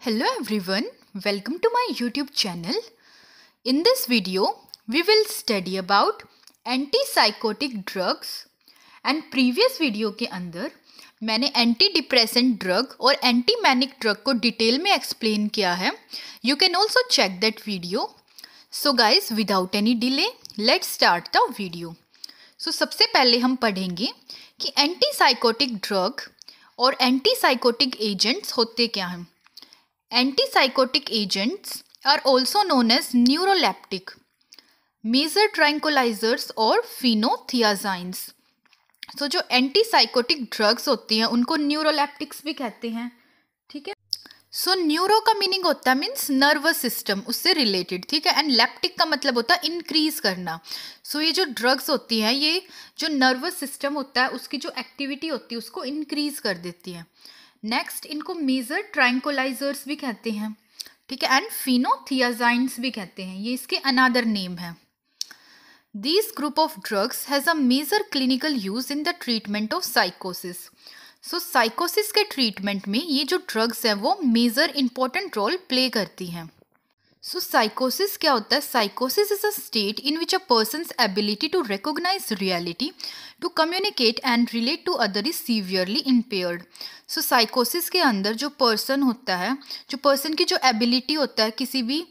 Hello everyone, welcome to my YouTube channel. In this video, we will study about antipsychotic drugs and previous video के अंदर मैंने anti depressant drug और anti manic drug को detail में explain किया है you can also check that video so guys without any delay let start the video so सबसे पहले हम पढ़ेंगे कि एंटी साइकोटिक ड्रग और एंटी साइकोटिक एजेंट्स होते क्या हैं Antipsychotic agents are also known as neuroleptic, major tranquilizers और फिनोथियाजाइंस सो so, जो एंटीसाइकोटिक ड्रग्स होती हैं उनको न्यूरोलैप्टिक्स भी कहते हैं ठीक है सो न्यूरो का मीनिंग होता है मीन्स नर्वस सिस्टम उससे रिलेटेड ठीक है एंड लैप्टिक का मतलब होता है इंक्रीज करना सो so, ये जो ड्रग्स होती हैं ये जो नर्वस सिस्टम होता है उसकी जो एक्टिविटी होती है उसको इंक्रीज कर देती है नेक्स्ट इनको मेजर ट्रैंकोलाइजर्स भी कहते हैं ठीक है एंड फिनोथियाजाइंस भी कहते हैं ये इसके अनादर नेम है this group of drugs has a major clinical use in the treatment of साइकोसिस सो साइकोसिस के ट्रीटमेंट में ये जो ड्रग्स हैं वो मेजर इंपॉर्टेंट रोल प्ले करती हैं सो साइकोसिस क्या होता है साइकोसिस is a state in which a person's ability to recognise reality to communicate and relate to other is severely impaired सो साइकोसिस के अंदर जो पर्सन होता है जो पर्सन की जो एबिलिटी होता है किसी भी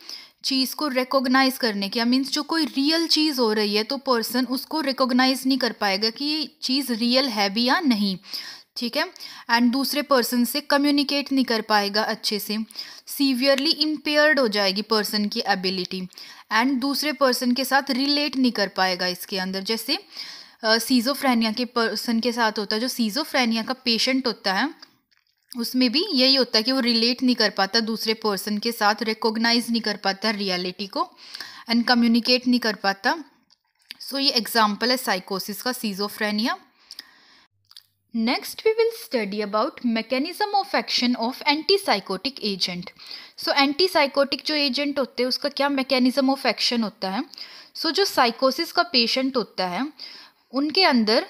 चीज़ को रिकोगनाइज करने की मीन्स जो कोई रियल चीज़ हो रही है तो पर्सन उसको रिकोगनाइज नहीं कर पाएगा कि ये चीज़ रियल है भी या नहीं ठीक है एंड दूसरे पर्सन से कम्युनिकेट नहीं कर पाएगा अच्छे से सीवियरली इम्पेयर्ड हो जाएगी पर्सन की एबिलिटी एंड दूसरे पर्सन के साथ रिलेट नहीं कर पाएगा इसके अंदर जैसे सीज़ोफ्रेनिया के पर्सन के साथ होता है जो सीज़ोफ्रेनिया का पेशेंट होता है उसमें भी यही होता है कि वो रिलेट नहीं कर पाता दूसरे पर्सन के साथ रिकोगनाइज नहीं कर पाता रियलिटी को एंड कम्युनिकेट नहीं कर पाता सो so, ये एग्जाम्पल है साइकोसिस का schizophrenia Next we will study about mechanism of action of antipsychotic agent. So antipsychotic जो एजेंट होते हैं उसका क्या mechanism ऑफ एक्शन होता है सो so, जो साइकोसिस का पेशेंट होता है उनके अंदर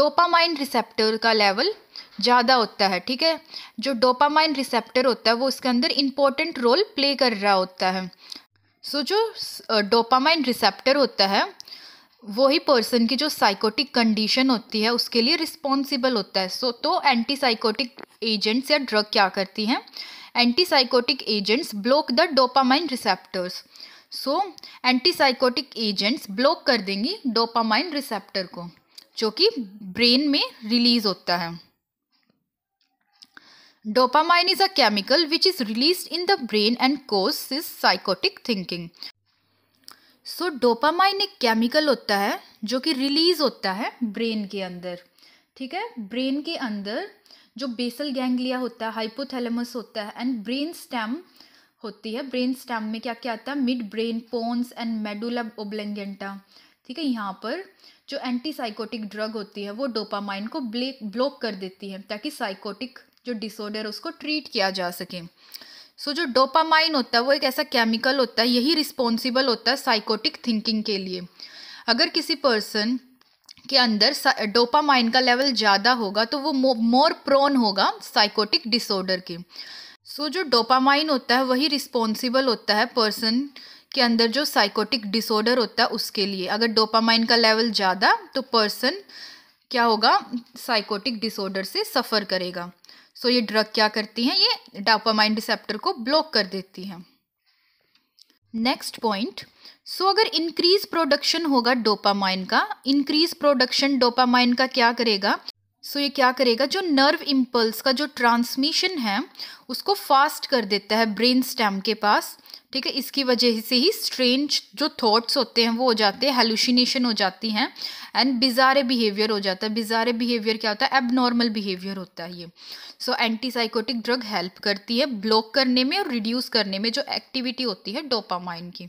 डोपामाइन रिसेप्टर का लेवल ज़्यादा होता है ठीक है जो डोपामाइन रिसेप्टर होता है वो उसके अंदर इम्पोर्टेंट रोल प्ले कर रहा होता है सो so, जो डोपामाइन रिसेप्टर होता है वही पर्सन की जो साइकोटिक कंडीशन होती है उसके लिए रिस्पॉन्सिबल होता है सो तो एंटी साइकोटिक एजेंट्स या ड्रग क्या करती हैं anti psychotic agents block the dopamine receptors so anti psychotic agents block कर देंगी डोपामाइन रिसेप्टर को जो कि ब्रेन में रिलीज होता है dopamine is a chemical which is release in the brain and cause is psychotic thinking so so, dopamine एक chemical होता है जो कि रिलीज होता है ब्रेन के अंदर ठीक है ब्रेन के अंदर जो बेसल गैंग्लिया होता है हाइपोथैलेमस होता है एंड ब्रेन स्टेम होती है ब्रेन स्टेम में क्या क्या आता है mid brain pons and medulla oblongata ठीक है यहाँ पर जो एंटी साइकोटिक ड्रग होती है वो डोपामाइन को ब्लेक ब्लॉक कर देती है ताकि साइकोटिक जो डिसऑर्डर उसको ट्रीट किया जा सके सो so, जो डोपामाइन होता है वो एक ऐसा केमिकल होता है यही रिस्पॉन्सिबल होता है साइकोटिक थिंकिंग के लिए अगर किसी पर्सन के अंदर डोपामाइन का लेवल ज़्यादा होगा तो वो मोर प्रोन होगा साइकोटिक डिसऑर्डर के सो so, जो डोपामाइन होता है वही रिस्पॉन्सिबल होता है पर्सन के अंदर जो साइकोटिक डिसऑर्डर होता है उसके लिए अगर डोपामाइन का लेवल ज़्यादा तो पर्सन क्या होगा साइकोटिक डिसऑर्डर से सफ़र करेगा सो so, ये ड्रग क्या करती हैं ये डापामाइन रिसेप्टर को ब्लॉक कर देती हैं नेक्स्ट पॉइंट सो अगर इंक्रीज प्रोडक्शन होगा डोपामाइन का इंक्रीज प्रोडक्शन डोपामाइन का क्या करेगा सो so, ये क्या करेगा जो नर्व इम्पल्स का जो ट्रांसमिशन है उसको फास्ट कर देता है ब्रेन स्टेम के पास ठीक है इसकी वजह से ही स्ट्रेंज जो थॉट्स होते हैं वो हो जाते हैं हेलुशिनेशन हो जाती हैं एंड बिजारे बिहेवियर हो जाता है बिजारे बिहेवियर क्या होता है एबनॉर्मल बिहेवियर होता है ये so anti psychotic drug help करती है ब्लॉक करने में और रिड्यूस करने में जो एक्टिविटी होती है डोपामाइन की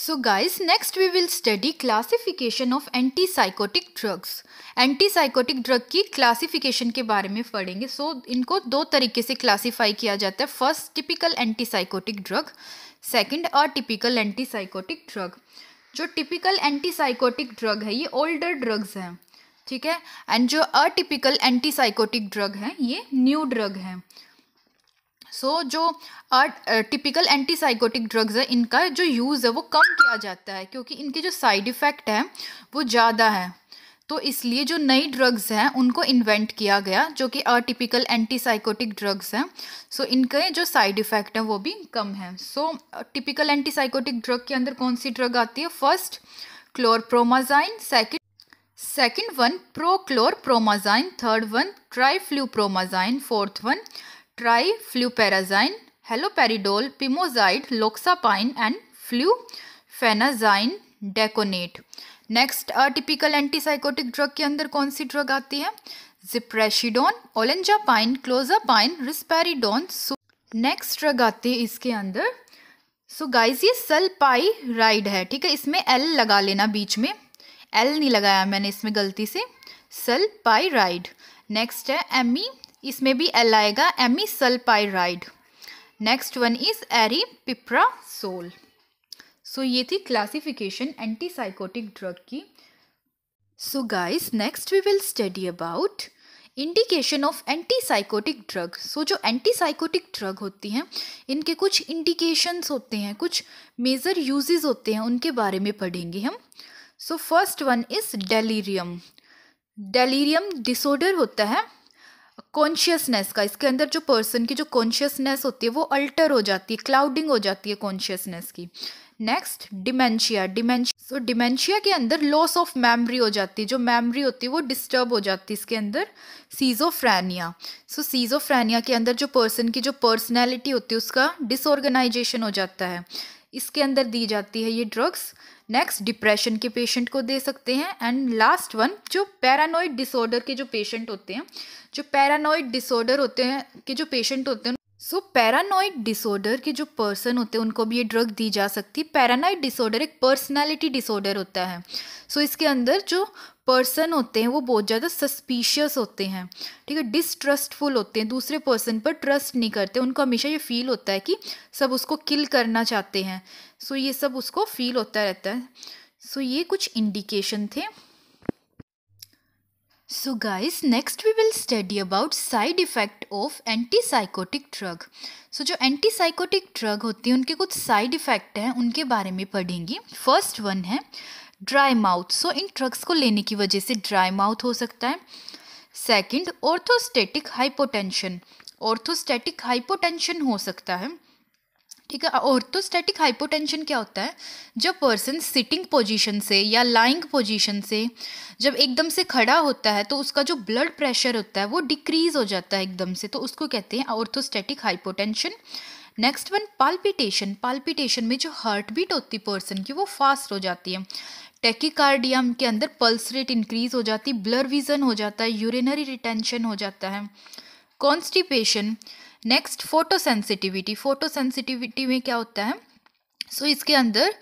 So guys, next we will study classification of antipsychotic drugs. Antipsychotic drug की classification के बारे में पढ़ेंगे सो so, इनको दो तरीके से classify किया जाता है first typical antipsychotic drug second atypical antipsychotic drug जो टिपिकल एंटीसाइकोटिक ड्रग है ये ओल्डर ड्रग्स हैं ठीक है एंड जो अटिपिकल एंटीसाइकोटिक ड्रग हैं ये न्यू ड्रग हैं सो so, जो टिपिकल एंटीसाइकोटिक ड्रग्स है इनका जो यूज़ है वो कम किया जाता है क्योंकि इनके जो साइड इफ़ेक्ट हैं वो ज़्यादा है तो इसलिए जो नई ड्रग्स हैं उनको इन्वेंट किया गया जो कि अटिपिकल एंटीसाइकोटिक ड्रग्स हैं सो so, इनके जो साइड इफ़ेक्ट हैं वो भी कम हैं सो टिपिकल एंटीसाइकोटिक ड्रग के अंदर कौन सी ड्रग आती है first chlorpromazine second second one prochlorpromazine third one promazine fourth one tri haloperidol pimozide loxapine and fluphenazine decanoate next typical antipsychotic drug के अंदर कौन सी ड्रग आती है ziprasidone olanzapine clozapine risperidone next drug आती है इसके अंदर सो so गाइस ये सलपाई राइड है ठीक है इसमें एल लगा लेना बीच में एल नहीं लगाया मैंने इसमें गलती से पाई राइड नेक्स्ट है एमी इसमें भी एल आएगा amisulpiride next one is ari aripiprazole so ये थी क्लासिफिकेशन एंटीसाइकोटिक ड्रग की so guys next we will study about indication of antipsychotic drug so जो एंटीसाइकोटिक ड्रग होती हैं इनके कुछ इंडिकेशंस होते हैं कुछ मेजर यूजेस होते हैं उनके बारे में पढ़ेंगे हम so first one is delirium delirium disorder होता है कॉन्शियसनेस का इसके अंदर जो पर्सन की जो कॉन्शियसनेस होती है वो अल्टर हो जाती है क्लाउडिंग हो जाती है कॉन्शियसनेस की next dementia dementia so dementia के अंदर लॉस ऑफ मेमोरी हो जाती है जो मेमोरी होती है वो डिस्टर्ब हो जाती है इसके अंदर सीजोफ्रेनिया सो सीजोफ्रेनिया के अंदर जो पर्सन की जो पर्सनैलिटी होती है उसका डिसऑर्गेनाइजेशन हो जाता है इसके अंदर दी जाती है ये ड्रग्स नेक्स्ट डिप्रेशन के पेशेंट को दे सकते हैं एंड लास्ट वन जो पैरानोइड डिसऑर्डर के जो पेशेंट होते हैं जो पैरानोइड डिसऑर्डर होते हैं के जो पेशेंट होते हैं सो पैरानॉइड डिसऑर्डर के जो पर्सन होते हैं उनको भी ये ड्रग दी जा सकती है पैरानाइड डिसऑर्डर एक पर्सनालिटी डिसऑर्डर होता है सो so, इसके अंदर जो पर्सन होते हैं वो बहुत ज़्यादा सस्पिशियस होते हैं ठीक है डिस्ट्रस्टफुल होते हैं दूसरे पर्सन पर ट्रस्ट नहीं करते उनको हमेशा ये फील होता है कि सब उसको किल करना चाहते हैं सो so, ये सब उसको फील होता रहता है सो so, ये कुछ इंडिकेशन थे So guys, next we will study about side effect of antipsychotic drug. So जो antipsychotic drug होती है उनके कुछ side effect हैं उनके बारे में पढ़ेंगे First one है dry mouth. So इन drugs को लेने की वजह से dry mouth हो सकता है Second, orthostatic hypotension. Orthostatic hypotension हो सकता है ठीक है ऑर्थोस्टैटिक तो हाइपोटेंशन क्या होता है जब पर्सन सिटिंग पोजीशन से या लाइंग पोजीशन से जब एकदम से खड़ा होता है तो उसका जो ब्लड प्रेशर होता है वो डिक्रीज हो जाता है एकदम से तो उसको कहते हैं orthostatic hypotension next one palpitation palpitation में जो हार्ट बीट होती है पर्सन की वो फास्ट हो जाती है टेकिकार्डियम के अंदर पल्स रेट इंक्रीज हो जाती ब्लर विजन हो जाता है यूरिनरी रिटेंशन हो जाता है कॉन्स्टिपेशन नेक्स्ट फोटो फोटोसेंसिटिविटी में क्या होता है सो so, इसके अंदर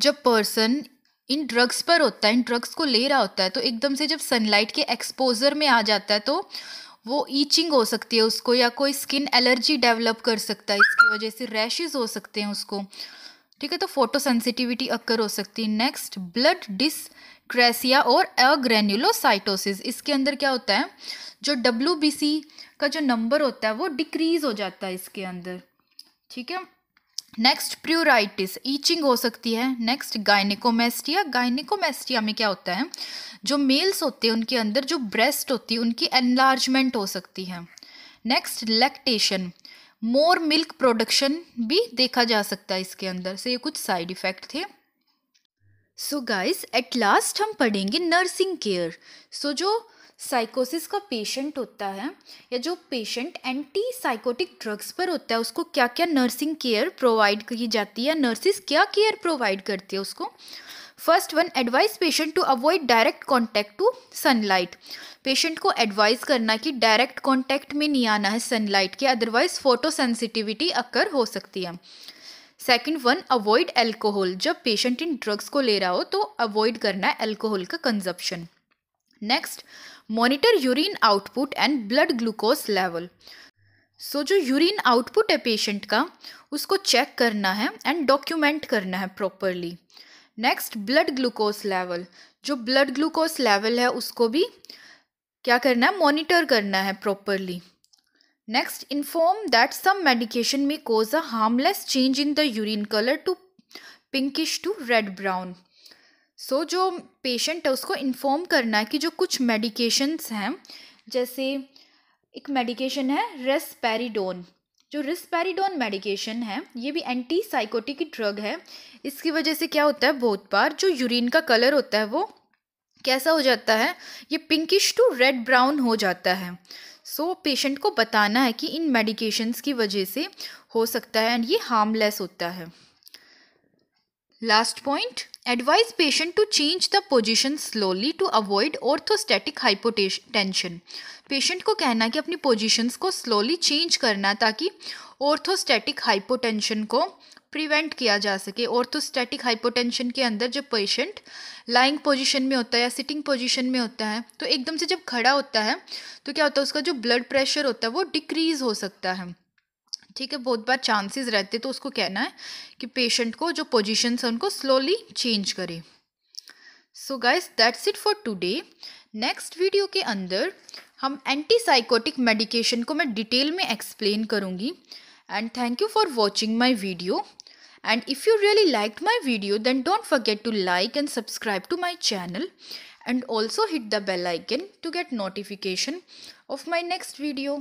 जब पर्सन इन ड्रग्स पर होता है इन ड्रग्स को ले रहा होता है तो एकदम से जब सनलाइट के एक्सपोजर में आ जाता है तो वो ईचिंग हो सकती है उसको या कोई स्किन एलर्जी डेवलप कर सकता है इसकी वजह से रैशेज हो सकते हैं उसको ठीक है तो फोटो सेंसिटिविटी अक्कर हो सकती है नेक्स्ट ब्लड डिसक्रेसिया और अग्रेन्यूलोसाइटोसिस इसके अंदर क्या होता है जो डब्ल्यू का जो नंबर होता है वो डिक्रीज हो जाता है इसके अंदर ठीक है नेक्स्ट प्यूराइटिस ईचिंग हो सकती है नेक्स्ट गायनिकोमेस्टिया गाइनिकोमेस्टिया में क्या होता है जो मेल्स होते हैं उनके अंदर जो ब्रेस्ट होती है उनकी एनलार्जमेंट हो सकती है next lactation more milk production भी देखा जा सकता है इसके अंदर से ये कुछ साइड इफ़ेक्ट थे सो गाइस एट लास्ट हम पढ़ेंगे नर्सिंग केयर सो जो साइकोसिस का पेशेंट होता है या जो पेशेंट एंटी साइकोटिक ड्रग्स पर होता है उसको क्या क्या नर्सिंग केयर प्रोवाइड की जाती है नर्सिस क्या केयर प्रोवाइड करती है उसको first one advise patient to avoid direct contact to sunlight patient को एडवाइस करना कि डायरेक्ट कॉन्टैक्ट में नहीं आना है सनलाइट के अदरवाइज फोटो सेंसिटिविटी अक्कर हो सकती है सेकेंड वन अवॉइड एल्कोहल जब पेशेंट इन ड्रग्स को ले रहा हो तो अवॉइड करना है एल्कोहल का consumption next monitor urine output and blood glucose level so जो यूरिन आउटपुट है पेशेंट का उसको चेक करना है एंड डॉक्यूमेंट करना है properly next blood glucose level जो ब्लड ग्लूकोज लेवल है उसको भी क्या करना है मॉनिटर करना है properly next inform that some medication may cause a harmless change in the urine colour to pinkish to red brown so so, जो पेशेंट है उसको इन्फॉर्म करना है कि जो कुछ मेडिकेशंस हैं जैसे एक मेडिकेशन है रेस्पेरिडोन जो रिस्पेरिडोन मेडिकेशन है ये भी एंटी साइकोटिक ड्रग है इसकी वजह से क्या होता है बहुत बार जो यूरिन का कलर होता है वो कैसा हो जाता है ये पिंकिश टू रेड ब्राउन हो जाता है सो so, पेशेंट को बताना है कि इन मेडिकेशंस की वजह से हो सकता है एंड ये हार्मलेस होता है point advise patient to change the position slowly to avoid avoid hypotension patient को कहना कि अपनी पोजिशंस को स्लोली चेंज करना ताकि ऑर्थोस्टेटिक हाइपोटेंशन को प्रिवेंट किया जा सके ऑर्थोस्टेटिक हाइपोटेंशन के अंदर जब पेशेंट लाइंग पोजीशन में होता है या सिटिंग पोजीशन में होता है तो एकदम से जब खड़ा होता है तो क्या होता है उसका जो ब्लड प्रेशर होता है वो डिक्रीज हो सकता है ठीक है बहुत बार चांसेस रहते तो उसको कहना है कि पेशेंट को जो पोजिशन है उनको स्लोली चेंज करें so guys that's it for today next video के अंदर हम एंटीसाइकोटिक मेडिकेशन को मैं डिटेल में एक्सप्लेन करूँगी and thank you for watching my video and if you really liked my video then don't forget to like and subscribe to my channel and also hit the bell icon to get notification of my next video.